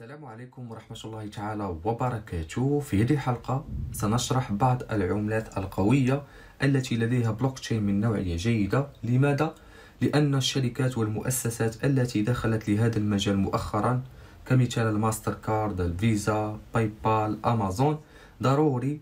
السلام عليكم ورحمة الله تعالى وبركاته في هذه الحلقة سنشرح بعض العملات القوية التي لديها بلوكتشين من نوعية جيدة لماذا؟ لأن الشركات والمؤسسات التي دخلت لهذا المجال مؤخرا كمثال الماستر كارد، الفيزا، باي بال، أمازون ضروري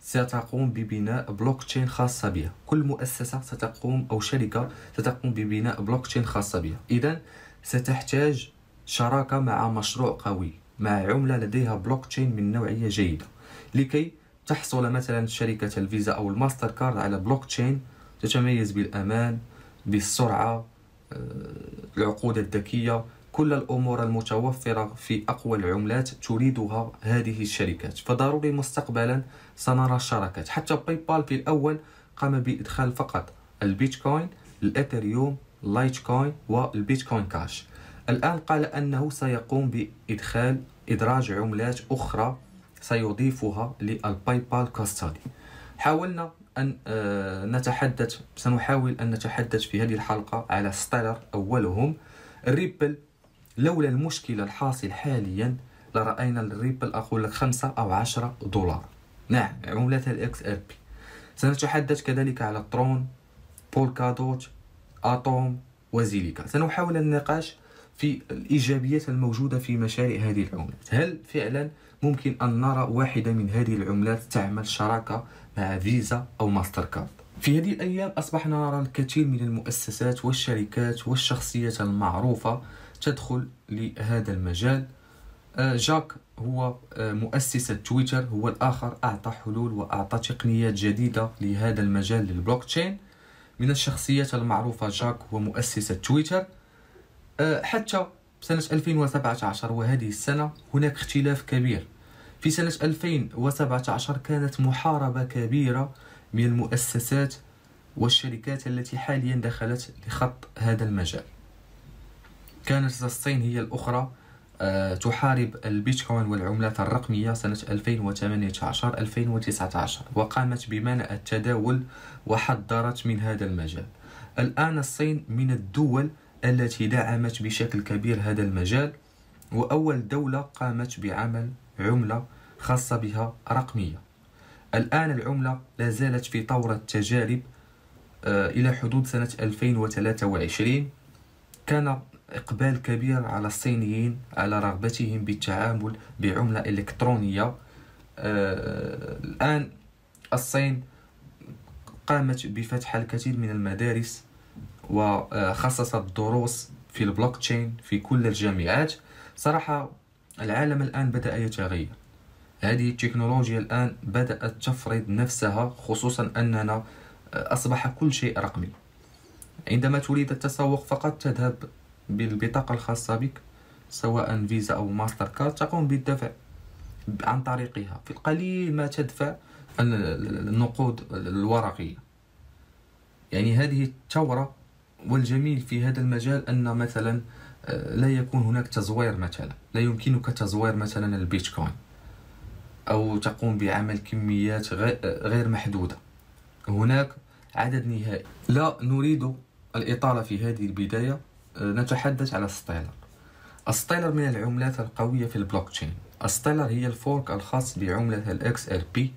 ستقوم ببناء بلوكتشين خاصة بها كل مؤسسة ستقوم أو شركة ستقوم ببناء بلوكتشين خاصة بها إذا ستحتاج شراكة مع مشروع قوي مع عملة لديها بلوك تشين من نوعية جيدة لكي تحصل مثلا شركة الفيزا أو الماستر كارد على بلوك تشين تتميز بالأمان بالسرعة آه، العقود الذكية كل الأمور المتوفرة في أقوى العملات تريدها هذه الشركات فضروري مستقبلا سنرى الشركات حتى باي بال في الأول قام بإدخال فقط البيتكوين الأثريوم اللايتكوين كوين والبيتكوين كاش الآن قال أنه سيقوم بإدخال إدراج عملات أخرى سيضيفها للباي بال كاستادي حاولنا أن آه، نتحدث سنحاول أن نتحدث في هذه الحلقة على ستيلر أولهم الريبل لولا المشكلة الحاصل حاليا لرأينا الريبل أقول لك خمسة أو عشرة دولار نعم عملة الإكس آر بي سنتحدث كذلك على ترون بولكادوت أتوم وزيليكا سنحاول النقاش في الإيجابيات الموجودة في مشاريع هذه العملات هل فعلا ممكن أن نرى واحدة من هذه العملات تعمل شراكة مع فيزا أو ماستر كارد في هذه الأيام أصبحنا نرى الكثير من المؤسسات والشركات والشخصيات المعروفة تدخل لهذا المجال آه، جاك هو آه، مؤسس تويتر هو الآخر أعطى حلول وأعطى تقنيات جديدة لهذا المجال للبلوك تشين من الشخصيات المعروفة جاك هو مؤسس تويتر أه، حتى سنة 2017 وهذه السنة هناك اختلاف كبير في سنة 2017 كانت محاربة كبيرة من المؤسسات والشركات التي حاليا دخلت لخط هذا المجال كانت الصين هي الأخرى أه، تحارب البيتكوين والعملات الرقمية سنة 2018-2019 وقامت بمنع التداول وحذرت من هذا المجال الآن الصين من الدول التي دعمت بشكل كبير هذا المجال وأول دولة قامت بعمل عملة خاصة بها رقمية الآن العملة لا زالت في طورة تجارب آه، إلى حدود سنة 2023 كان إقبال كبير على الصينيين على رغبتهم بالتعامل بعملة إلكترونية آه، الآن الصين قامت بفتح الكثير من المدارس وخصصت دروس في البلوك تشين في كل الجامعات صراحة العالم الآن بدأ يتغير هذه التكنولوجيا الآن بدأت تفرض نفسها خصوصا أننا آه، أصبح كل شيء رقمي عندما تريد التسوق فقط تذهب بالبطاقة الخاصة بك سواء فيزا أو ماستر كارد تقوم بالدفع عن طريقها في القليل ما تدفع النقود الورقية يعني هذه الثورة والجميل في هذا المجال أن مثلا آه، لا يكون هناك تزوير مثلا لا يمكنك تزوير مثلا البيتكوين أو تقوم بعمل كميات آه، غير محدودة هناك عدد نهائي لا نريد الإطالة في هذه البداية آه، نتحدث على الستيلر الستيلر من العملات القوية في البلوك تشين الستيلر هي الفورك الخاص بعملة الاكس ار بي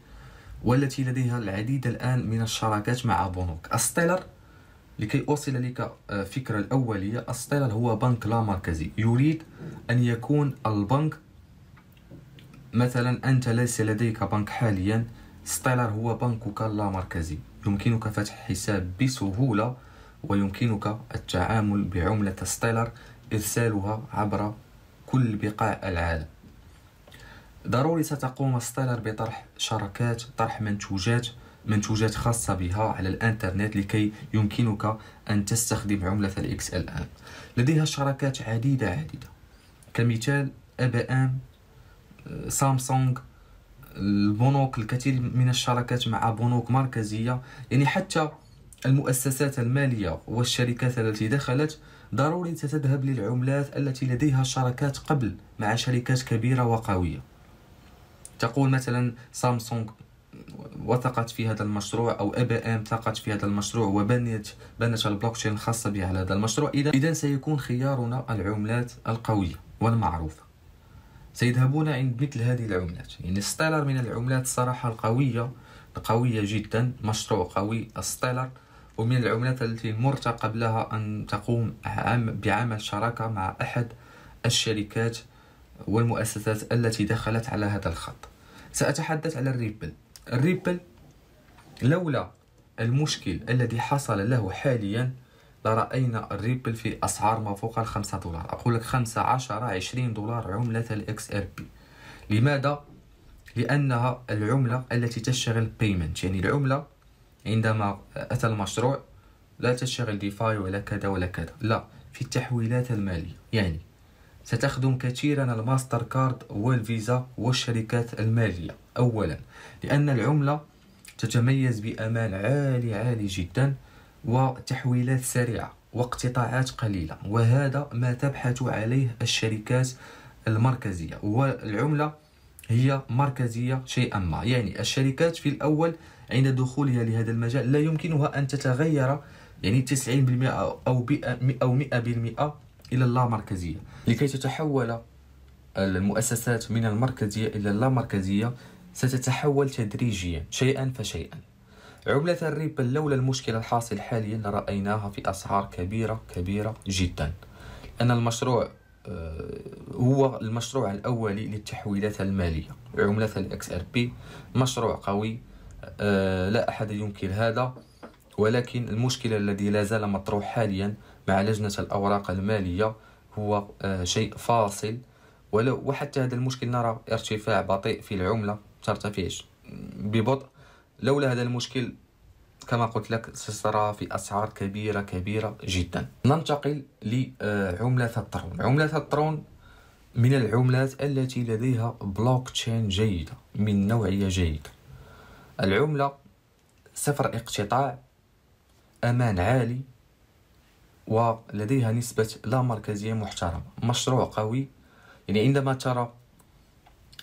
والتي لديها العديد الآن من الشراكات مع بنوك الستيلر لكي أوصل لك آه، فكرة الأولية السطيلر هو بنك لا مركزي يريد أن يكون البنك مثلا أنت ليس لديك بنك حاليا ستيلر هو بنكك لا مركزي يمكنك فتح حساب بسهولة ويمكنك التعامل بعملة ستيلر إرسالها عبر كل بقاع العالم ضروري ستقوم ستيلر بطرح شركات طرح منتوجات منتوجات خاصة بها على الانترنت لكي يمكنك أن تستخدم عملة الإكس ال لديها شراكات عديدة عديدة كمثال ابي آم آه، سامسونج البنوك الكثير من الشراكات مع بنوك مركزية يعني حتى المؤسسات المالية والشركات التي دخلت ضروري تذهب للعملات التي لديها شراكات قبل مع شركات كبيرة وقوية تقول مثلا سامسونج وثقت في هذا المشروع او اي بي ام ثقت في هذا المشروع وبنت بنت تشين الخاصه بها على هذا المشروع اذا اذا سيكون خيارنا العملات القويه والمعروفه سيذهبون عند مثل هذه العملات يعني ستيلر من العملات الصراحه القويه قويه جدا مشروع قوي ستيلر ومن العملات التي مرتقب لها ان تقوم بعمل شراكه مع احد الشركات والمؤسسات التي دخلت على هذا الخط سأتحدث على الريبل الريبل لولا المشكل الذي حصل له حاليا لرأينا الريبل في أسعار ما فوق الخمسة دولار أقول لك خمسة عشرة عشرين دولار عملة الإكس إر بي لماذا؟ لأنها العملة التي تشتغل بيمنت يعني العملة عندما أتى المشروع لا تشتغل ديفاي ولا كذا ولا كذا لا في التحويلات المالية يعني ستخدم كثيرا الماستر كارد والفيزا والشركات المالية أولا لأن العملة تتميز بأمان عالي عالي جدا وتحويلات سريعة واقتطاعات قليلة وهذا ما تبحث عليه الشركات المركزية والعملة هي مركزية شيئا ما يعني الشركات في الأول عند دخولها لهذا المجال لا يمكنها أن تتغير يعني 90% أو أو 100% إلى اللامركزية لكي تتحول المؤسسات من المركزية إلى اللامركزية ستتحول تدريجيا شيئا فشيئا عملة الربا لولا المشكلة الحاصل حاليا لرأيناها في أسعار كبيرة كبيرة جدا أن المشروع آه، هو المشروع الأولي للتحويلات المالية عملة الاكس ار بي مشروع قوي آه، لا أحد ينكر هذا ولكن المشكلة الذي لا زال مطروح حاليا مع لجنة الأوراق المالية هو آه، شيء فاصل ولو وحتى هذا المشكل نرى ارتفاع بطيء في العملة ترتفع ببطء لولا هذا المشكل كما قلت لك سترى في أسعار كبيرة كبيرة جدا ننتقل لعملة الترون عملة الترون من العملات التي لديها بلوك تشين جيدة من نوعية جيدة العملة صفر اقتطاع أمان عالي ولديها نسبة لا مركزية محترمة مشروع قوي يعني عندما ترى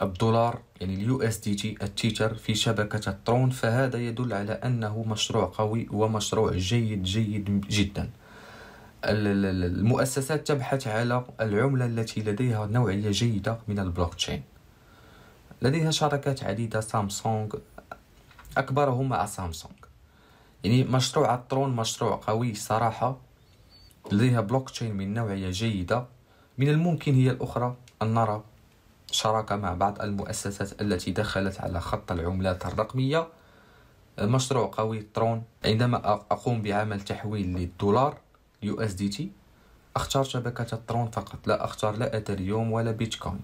الدولار يعني اليو اس دي جي التيتر في شبكة الترون فهذا يدل على أنه مشروع قوي ومشروع جيد جيد جدا المؤسسات تبحث على العملة التي لديها نوعية جيدة من البلوكتشين لديها شركات عديدة سامسونج أكبرهم مع سامسونج يعني مشروع الترون مشروع قوي صراحة لديها بلوك تشين من نوعية جيدة من الممكن هي الأخرى أن نرى شراكة مع بعض المؤسسات التي دخلت على خط العملات الرقمية مشروع قوي ترون عندما أقوم بعمل تحويل للدولار يو اس دي تي أختار شبكة ترون فقط لا أختار لا أتريوم ولا بيتكوين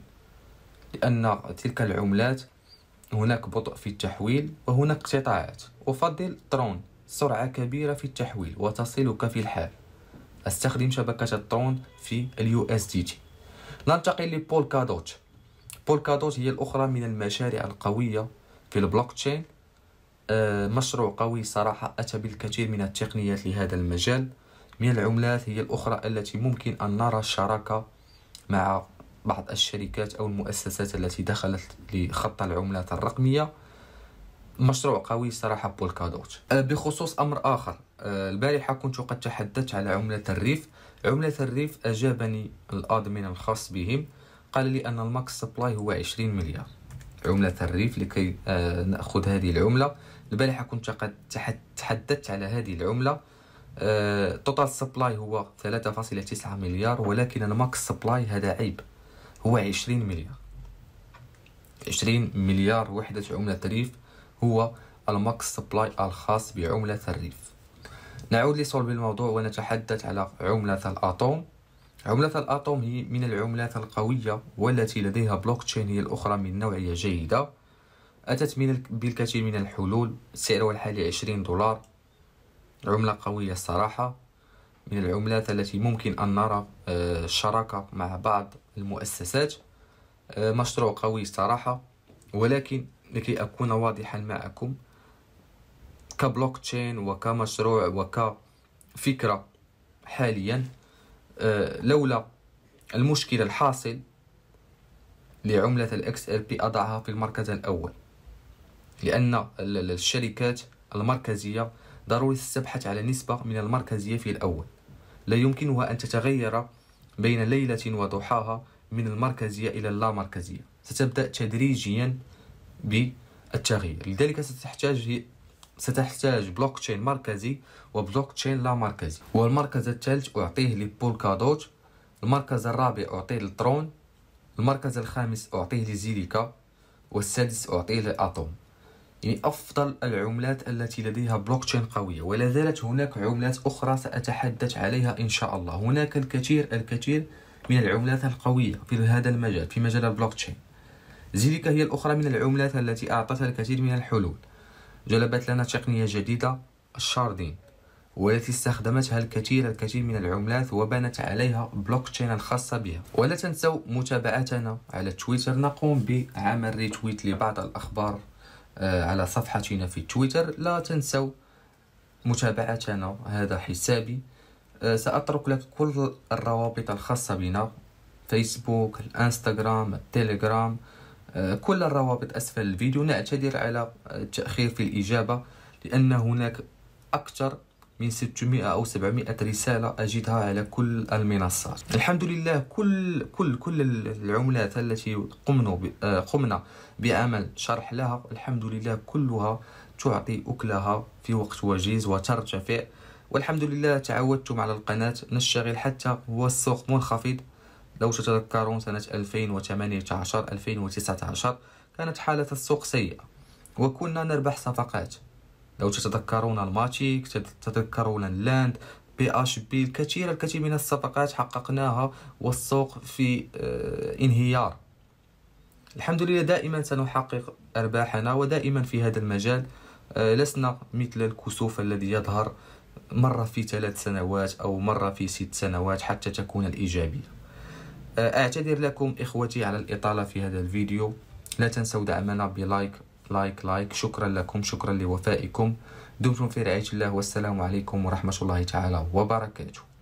لأن تلك العملات هناك بطء في التحويل وهناك قطاعات أفضل ترون سرعة كبيرة في التحويل وتصلك في الحال استخدم شبكة الطون في اليو اس دي تي ننتقل لبولكادوت بولكادوت هي الأخرى من المشاريع القوية في البلوك تشين آه، مشروع قوي صراحة أتى بالكثير من التقنيات لهذا المجال من العملات هي الأخرى التي ممكن أن نرى الشراكة مع بعض الشركات أو المؤسسات التي دخلت لخط العملات الرقمية مشروع قوي صراحة بولكادوت آه، بخصوص أمر آخر آه، البارحة كنت قد تحدثت على عملة الريف عملة الريف أجابني الأدمن الخاص بهم قال لي أن الماكس سبلاي هو 20 مليار عملة الريف لكي آه، نأخذ هذه العملة البارحة كنت قد تحدثت على هذه العملة توتال آه، سبلاي هو 3.9 مليار ولكن الماكس سبلاي هذا عيب هو 20 مليار 20 مليار وحدة عملة الريف هو الماكس سبلاي الخاص بعملة الريف نعود لصلب الموضوع ونتحدث على عملة الأتوم عملة الأتوم هي من العملات القوية والتي لديها بلوك تشين هي الأخرى من نوعية جيدة أتت من بالكثير من الحلول سعرها الحالي 20 دولار عملة قوية الصراحة من العملات التي ممكن أن نرى الشراكة آه، مع بعض المؤسسات آه، مشروع قوي الصراحة ولكن لكي أكون واضحا معكم كبلوك تشين وكمشروع وكفكرة حاليا آه، لولا المشكل الحاصل لعملة الاكس ال بي أضعها في المركز الأول لأن الشركات المركزية ضروري تبحث على نسبة من المركزية في الأول لا يمكنها أن تتغير بين ليلة وضحاها من المركزية إلى اللامركزية ستبدأ تدريجيا بالتغيير لذلك ستحتاج ستحتاج بلوك تشين مركزي وبلوك تشين لا مركزي والمركز الثالث أعطيه لبولكادوت المركز الرابع أعطيه للترون المركز الخامس أعطيه لزيليكا والسادس أعطيه للأتوم يعني أفضل العملات التي لديها بلوك تشين قوية ولا زالت هناك عملات أخرى سأتحدث عليها إن شاء الله هناك الكثير الكثير من العملات القوية في هذا المجال في مجال البلوك تشين زيليكا هي الأخرى من العملات التي أعطتها الكثير من الحلول جلبت لنا تقنية جديدة الشاردين والتي استخدمتها الكثير الكثير من العملات وبنت عليها بلوك تشين الخاصة بها ولا تنسوا متابعتنا على تويتر نقوم بعمل ريتويت لبعض الأخبار آه، على صفحتنا في تويتر لا تنسوا متابعتنا هذا حسابي آه، سأترك لك كل الروابط الخاصة بنا فيسبوك الانستغرام التليجرام كل الروابط أسفل الفيديو نعتذر على التأخير في الإجابة لأن هناك أكثر من 600 أو 700 رسالة أجدها على كل المنصات الحمد لله كل كل كل العملات التي قمنا قمنا بعمل شرح لها الحمد لله كلها تعطي أكلها في وقت وجيز وترتفع والحمد لله تعودتم على القناة نشتغل حتى والسوق منخفض لو تتذكرون سنة 2018 2019 كانت حالة السوق سيئة وكنا نربح صفقات لو تتذكرون الماتيك تتذكرون اللاند بي اش بي الكثير الكثير من الصفقات حققناها والسوق في آه، انهيار الحمد لله دائما سنحقق ارباحنا ودائما في هذا المجال آه، لسنا مثل الكسوف الذي يظهر مرة في ثلاث سنوات أو مرة في ست سنوات حتى تكون الإيجابية آه، اعتذر لكم اخوتي على الاطاله في هذا الفيديو لا تنسوا دعمنا بلايك لايك لايك شكرا لكم شكرا لوفائكم دمتم في رعايه الله والسلام عليكم ورحمه الله تعالى وبركاته